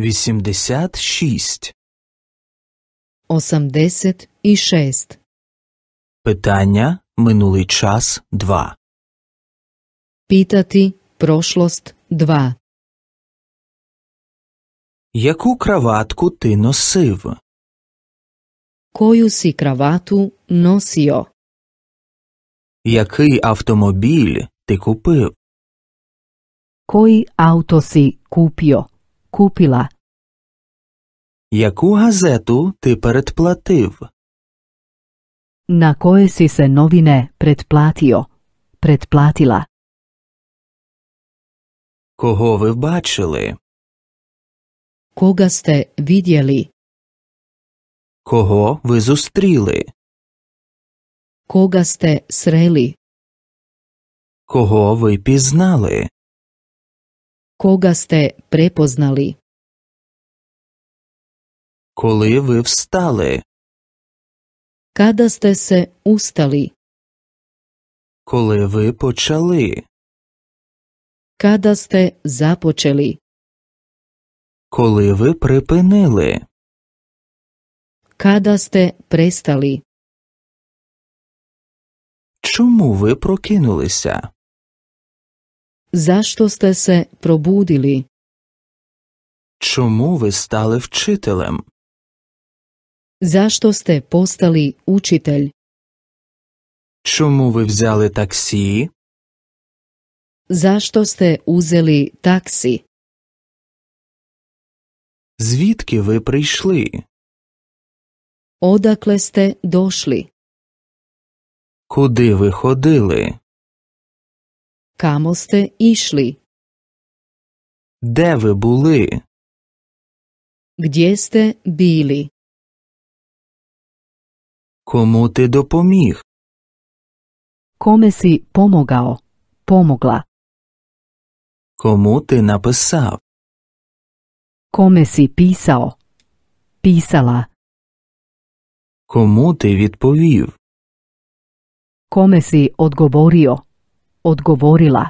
Вісімдесят шість. Осамдесят і шесть. Питання минулий час два. Пітати прошлост два. Яку краватку ти носив? Кою си кравату носіо? Який автомобіль ти купив? Кой авто сі купіо? купила. Яку газету ти передплатив? На koje si se novine pretplatio? Pretplatila. Кого ви бачили? Кого сте видели? Кого ви зустріли? Кого сте срели? Кого ви пізнали? Koga ste prepoznali? Коли ви встали? Kada ste se ustali? Коли ви почали? Kada ste započeli? Коли ви припинили? Kada ste prestali? Чому ви прокинулися? Защо сте се пробудили? Чому ви стали вчителем? Зашто сте постали учитель? Чому ви взяли таксі? Зашто сте узели таксі? Звідки ви прийшли? Одакле сте дошли? Куди ви ходили? Kamo ste išli? Gdje vi Gdje ste bili? Komu te dopomih? Kome si pomogao, pomogla? Komu te napisav? Kome si pisao, pisala? Komu te vidpoviv? Kome si odgovorio? odgovorila